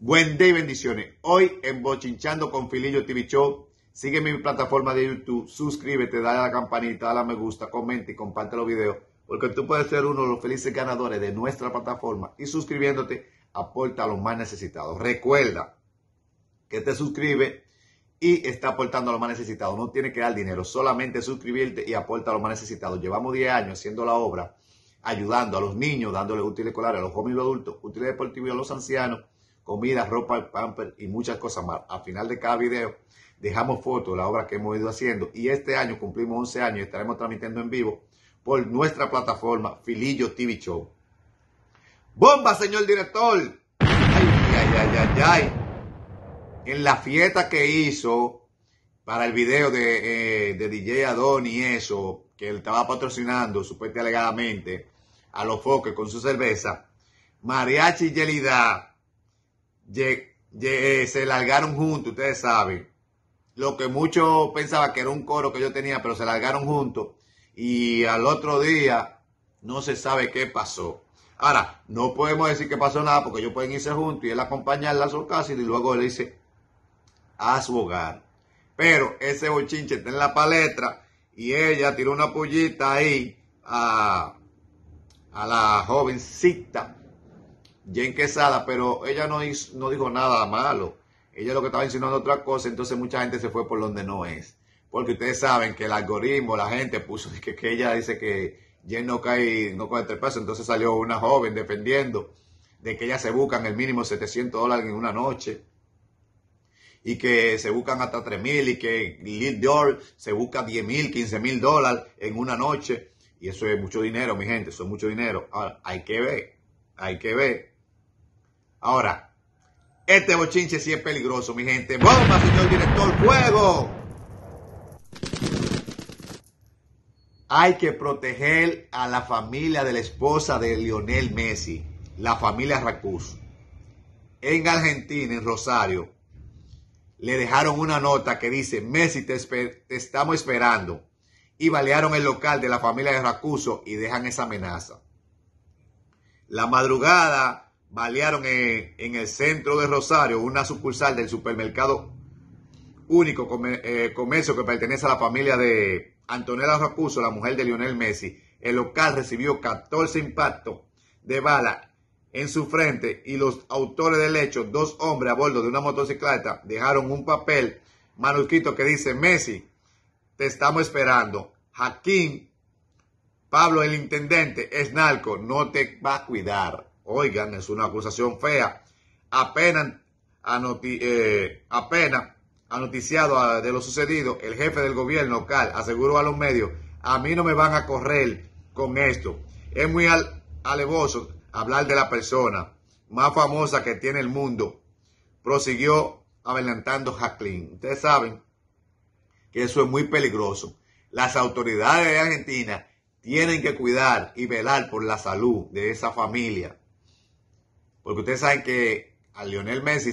Buen día y bendiciones. Hoy en Bochinchando con Filillo TV Show. Sigue mi plataforma de YouTube, suscríbete, dale a la campanita, dale a me gusta, comenta y comparte los videos. Porque tú puedes ser uno de los felices ganadores de nuestra plataforma y suscribiéndote aporta a los más necesitados. Recuerda que te suscribes y está aportando a los más necesitados. No tiene que dar dinero, solamente suscribirte y aporta a los más necesitados. Llevamos 10 años haciendo la obra, ayudando a los niños, dándoles útiles escolares, a los jóvenes y los adultos, útiles deportivos a los ancianos comida, ropa, pamper y muchas cosas más. Al final de cada video dejamos fotos de la obra que hemos ido haciendo y este año cumplimos 11 años y estaremos transmitiendo en vivo por nuestra plataforma Filillo TV Show. ¡Bomba, señor director! ¡Ay, ay, ay, ay, ay! En la fiesta que hizo para el video de, eh, DJ Adon y eso, que él estaba patrocinando supuestamente alegadamente a los foques con su cerveza, Mariachi Yelida eh, se largaron juntos, ustedes saben. Lo que muchos pensaban que era un coro que yo tenía, pero se largaron juntos. Y al otro día no se sabe qué pasó. Ahora, no podemos decir que pasó nada porque ellos pueden irse juntos y él acompañarla a su casa y luego le dice a su hogar. Pero ese bochinche está en la palestra y ella tiró una pollita ahí a la jovencita Jen Quesada, pero ella no, no dijo nada malo. Ella lo que estaba insinuando otra cosa, entonces mucha gente se fue por donde no es. Porque ustedes saben que el algoritmo, la gente puso que, ella dice que Jen no cae, no cae tres pesos, entonces salió una joven defendiendo de que ella se buscan el mínimo 700 dólares en una noche y que se buscan hasta 3 mil y que Lil se busca 10 mil, 15 mil dólares en una noche. Y eso es mucho dinero, mi gente, eso es mucho dinero. Ahora, hay que ver, hay que ver Ahora, este bochinche sí es peligroso, mi gente. ¡Bomba, señor director! ¡Fuego! Hay que proteger a la familia de la esposa de Lionel Messi, la familia Racuz. En Argentina, en Rosario, le dejaron una nota que dice, Messi, te, estamos esperando. Y balearon el local de la familia de Racuso y dejan esa amenaza. La madrugada balearon eh, en, el centro de Rosario una sucursal del supermercado único eh, comercio que pertenece a la familia de Antonella Rapuso, la mujer de Lionel Messi. El local recibió 14 impactos de bala en su frente y los autores del hecho, dos hombres a bordo de una motocicleta, dejaron un papel manuscrito que dice, Messi, te estamos esperando. Jaquín, Pablo el intendente, es narco, no te va a cuidar. Oigan, es una acusación fea. Eh, apenas ha noticiado ah, de lo sucedido, el jefe del gobierno local aseguró a los medios, a mí no me van a correr con esto. Es muy al alevoso hablar de la persona más famosa que tiene el mundo, prosiguió adelantando Jacqueline. Ustedes saben que eso es muy peligroso. Las autoridades de Argentina tienen que cuidar y velar por la salud de esa familia. Porque ustedes saben que a Lionel Messi,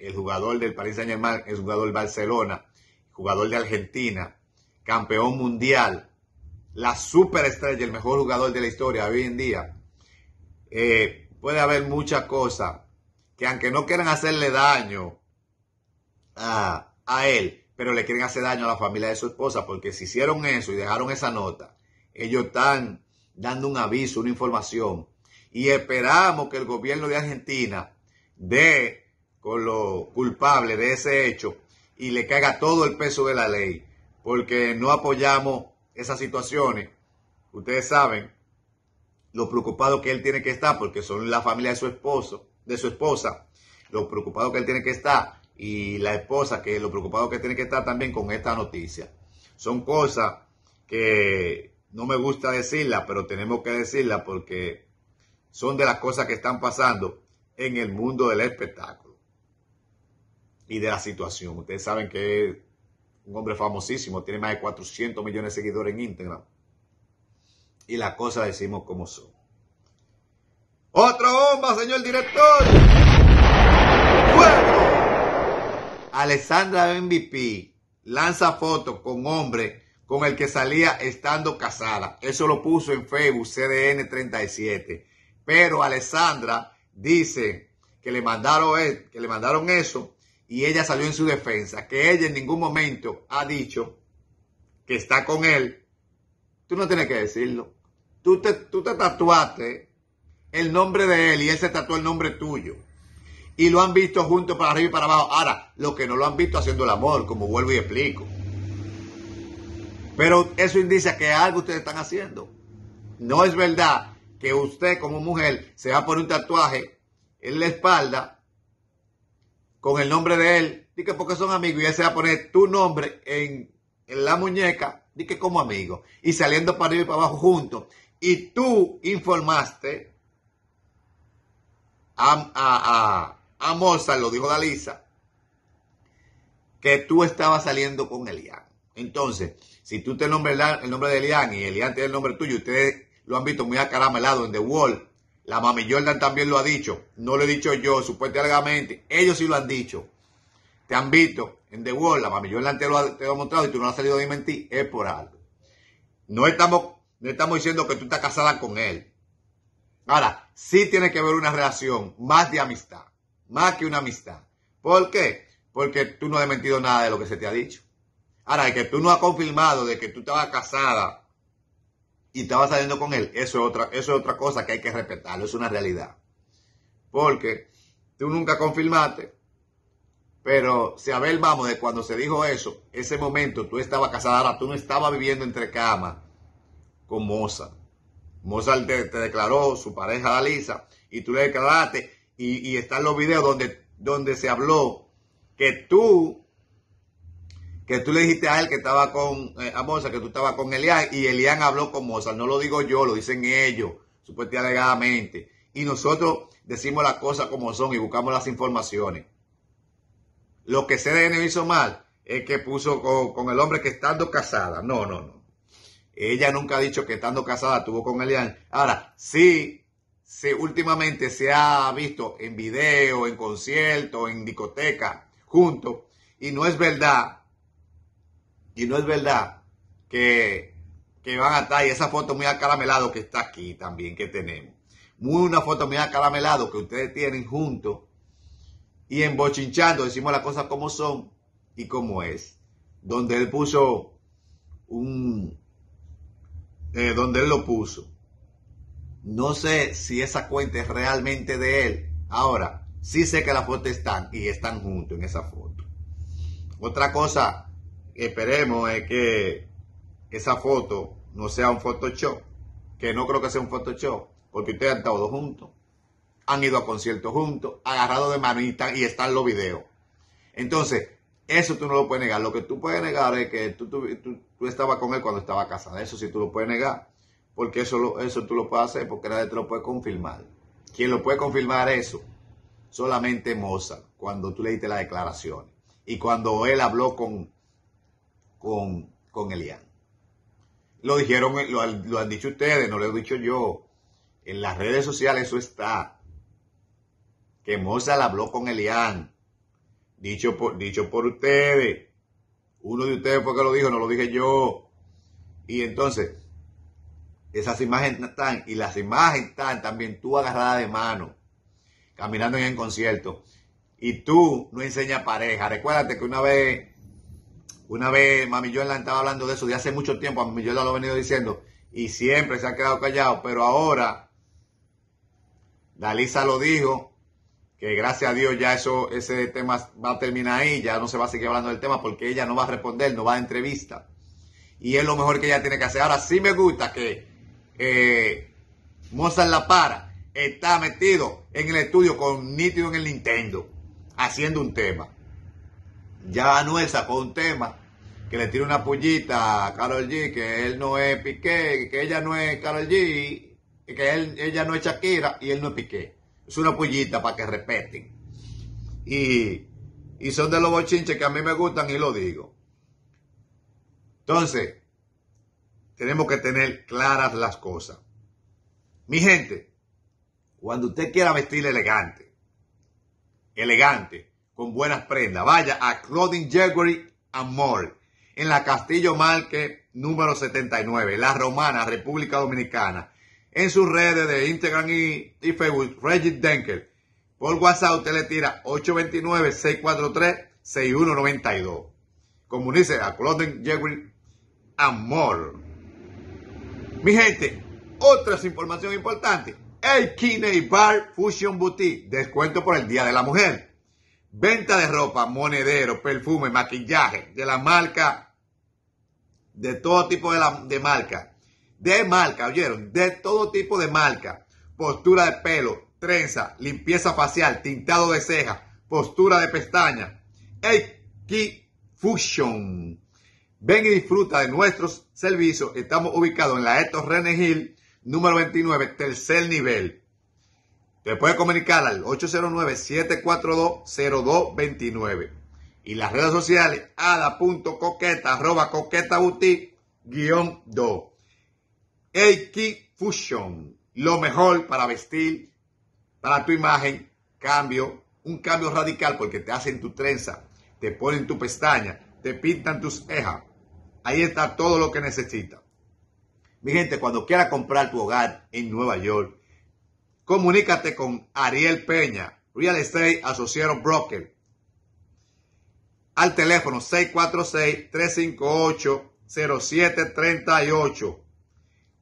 el jugador del Paris Saint Germain, es jugador del Barcelona, jugador de Argentina, campeón mundial, la superestrella, el mejor jugador de la historia hoy en día. Eh, puede haber muchas cosas que aunque no quieran hacerle daño a, a él, pero le quieren hacer daño a la familia de su esposa, porque si hicieron eso y dejaron esa nota, ellos están dando un aviso, una información y esperamos que el gobierno de Argentina dé con lo culpable de ese hecho y le caiga todo el peso de la ley, porque no apoyamos esas situaciones. Ustedes saben lo preocupado que él tiene que estar, porque son la familia de su esposo, de su esposa, lo preocupado que él tiene que estar y la esposa que lo preocupado que tiene que estar también con esta noticia. Son cosas que no me gusta decirla, pero tenemos que decirla porque son de las cosas que están pasando en el mundo del espectáculo y de la situación. Ustedes saben que es un hombre famosísimo, tiene más de 400 millones de seguidores en Instagram. Y las cosas decimos como son. Otra bomba, señor director. ¡Fuego! Alessandra MVP lanza fotos con hombre con el que salía estando casada. Eso lo puso en Facebook CDN 37. Pero Alessandra dice que le mandaron, e, que le mandaron eso y ella salió en su defensa, que ella en ningún momento ha dicho que está con él. Tú no tienes que decirlo. Tú te, tú te tatuaste el nombre de él y él se tatuó el nombre tuyo. Y lo han visto juntos para arriba y para abajo. Ahora, lo que no lo han visto haciendo el amor, como vuelvo y explico. Pero eso indica que algo ustedes están haciendo. No es verdad que usted como mujer se va a poner un tatuaje en la espalda con el nombre de él, Dice, que porque son amigos y él se va a poner tu nombre en, la muñeca, Dice, que como amigo, y saliendo para arriba y para abajo juntos. Y tú informaste a, a, Mozart, lo dijo Dalisa, que tú estabas saliendo con Elian. Entonces, si tú te nombres el nombre de Elian y Elian tiene el nombre tuyo, ustedes lo han visto muy acaramelado en The Wall. La Mami Jordan también lo ha dicho. No lo he dicho yo, supuestamente. Ellos sí lo han dicho. Te han visto en The Wall. La Mami Jordan te lo ha, mostrado y tú no has salido de mentir. Es por algo. No estamos, no estamos diciendo que tú estás casada con él. Ahora, sí tiene que haber una relación más de amistad. Más que una amistad. ¿Por qué? Porque tú no has mentido nada de lo que se te ha dicho. Ahora, el que tú no has confirmado de que tú estabas casada y estaba saliendo con él, eso es otra, eso es otra cosa que hay que respetarlo, es una realidad. Porque tú nunca confirmaste, pero si Abel vamos de cuando se dijo eso, ese momento tú estabas casada, tú no estabas viviendo entre camas con moza moza te, declaró su pareja a Lisa y tú le declaraste y, y están los videos donde, donde se habló que tú que tú le dijiste a él que estaba con eh, que tú estabas con Elian, y Elian habló con Mozart. No lo digo yo, lo dicen ellos, supuestamente alegadamente. Y nosotros decimos las cosas como son y buscamos las informaciones. Lo que CDN hizo mal es que puso con, el hombre que estando casada. No, no, no. Ella nunca ha dicho que estando casada tuvo con Elian. Ahora, sí, se, últimamente se ha visto en video, en concierto, en discoteca, juntos. Y no es verdad y no es verdad que, van a estar, y esa foto muy acaramelado que está aquí también, que tenemos. Muy una foto muy acaramelado que ustedes tienen junto. Y en decimos las cosas como son y como es. Donde él puso un... Eh, donde él lo puso. No sé si esa cuenta es realmente de él. Ahora, sí sé que las fotos están y están juntos en esa foto. Otra cosa esperemos es eh, que esa foto no sea un Photoshop, que no creo que sea un Photoshop, porque ustedes han estado juntos, han ido a conciertos juntos, agarrado de manita y están los videos. Entonces, eso tú no lo puedes negar. Lo que tú puedes negar es que tú, tú, estabas con él cuando estaba casada. Eso sí tú lo puedes negar, porque eso, eso tú lo puedes hacer, porque nadie te lo puede confirmar. ¿Quién lo puede confirmar eso, solamente Mozart, cuando tú leíste las declaraciones. Y cuando él habló con con, con Elian. Lo dijeron, lo, han dicho ustedes, no lo he dicho yo. En las redes sociales eso está. Que Mozart habló con Elian. Dicho por, dicho por ustedes. Uno de ustedes fue que lo dijo, no lo dije yo. Y entonces, esas imágenes están, y las imágenes están también tú agarrada de mano, caminando en el concierto, y tú no enseñas pareja. Recuérdate que una vez una vez Mami la estaba hablando de eso de hace mucho tiempo, a Mami lo ha venido diciendo y siempre se ha quedado callado, pero ahora Dalisa lo dijo, que gracias a Dios ya eso, ese tema va a terminar ahí, ya no se va a seguir hablando del tema porque ella no va a responder, no va a entrevista. Y es lo mejor que ella tiene que hacer. Ahora sí me gusta que eh, Mozart La Para está metido en el estudio con Nítido en el Nintendo, haciendo un tema. Ya Anuel sacó un tema que le tira una pullita a Carol G, que él no es Piqué, que ella no es Carol G, que ella no es Shakira y él no es Piqué. Es una pullita para que respeten. Y, y son de los bochinches que a mí me gustan y lo digo. Entonces, tenemos que tener claras las cosas. Mi gente, cuando usted quiera vestir elegante, elegante, con buenas prendas. Vaya a Clothing Jewelry Amor en la Castillo Marque número 79, La Romana, República Dominicana. En sus redes de Instagram y, Facebook, Regis Denker. Por WhatsApp usted le tira 829-643-6192. Comunice a Clothing Jewelry Amor Mi gente, otra información importante. El Kine Bar Fusion Boutique. Descuento por el Día de la Mujer Venta de ropa, monedero, perfume, maquillaje, de la marca, de todo tipo de, de marca. De marca, ¿oyeron? De todo tipo de marca. Postura de pelo, trenza, limpieza facial, tintado de ceja, postura de pestaña. Fusion. Ven y disfruta de nuestros servicios. Estamos ubicados en la Eto René Hill, número 29, tercer nivel. Te puedes comunicar al 809-742-0229. Y las redes sociales, ada.coqueta, arroba coqueta guión 2. Eiki Fusion, lo mejor para vestir, para tu imagen, cambio, un cambio radical porque te hacen tu trenza, te ponen tu pestaña, te pintan tus cejas. Ahí está todo lo que necesitas. Mi gente, cuando quiera comprar tu hogar en Nueva York, comunícate con Ariel Peña, Real Estate asociado Broker, al teléfono 646-358-0738.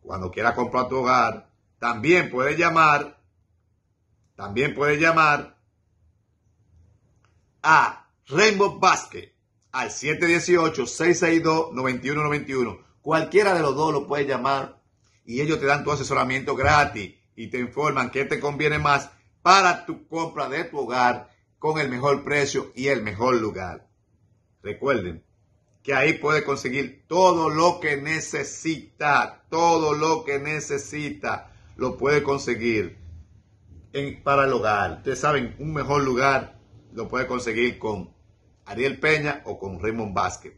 Cuando quieras comprar tu hogar, también puedes llamar, también puedes llamar a Rainbow Basket al 718-662-9191. Cualquiera de los dos lo puedes llamar y ellos te dan tu asesoramiento gratis y te informan que te conviene más para tu compra de tu hogar con el mejor precio y el mejor lugar. Recuerden que ahí puede conseguir todo lo que necesita, todo lo que necesita, lo puede conseguir en, para el hogar. Ustedes saben, un mejor lugar lo puede conseguir con Ariel Peña o con Raymond Vázquez.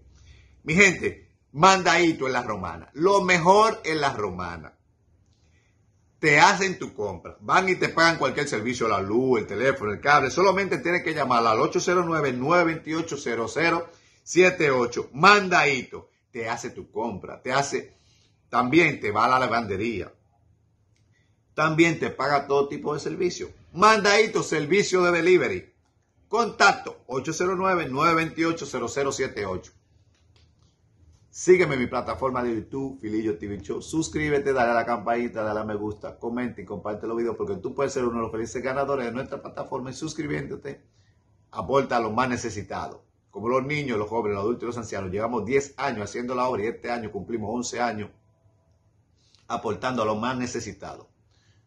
Mi gente, mandadito en la romana, lo mejor en la romana te hacen tu compra. Van y te pagan cualquier servicio, la luz, el teléfono, el cable. Solamente tienes que llamar al 809-928-0078. Mandadito. Te hace tu compra. Te hace. También te va a la lavandería. También te paga todo tipo de servicio. Mandadito, servicio de delivery. Contacto 809-928-0078. Sígueme en mi plataforma de YouTube, Filillo TV Show. Suscríbete, dale a la campanita, dale a me gusta, comenta y comparte los videos porque tú puedes ser uno de los felices ganadores de nuestra plataforma y suscribiéndote aporta a los más necesitados. Como los niños, los jóvenes, los adultos y los ancianos. Llevamos 10 años haciendo la obra y este año cumplimos 11 años aportando a los más necesitados.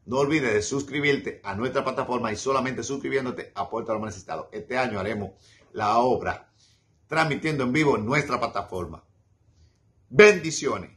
No olvides de suscribirte a nuestra plataforma y solamente suscribiéndote aporta a los más necesitados. Este año haremos la obra transmitiendo en vivo nuestra plataforma. Bendiciones.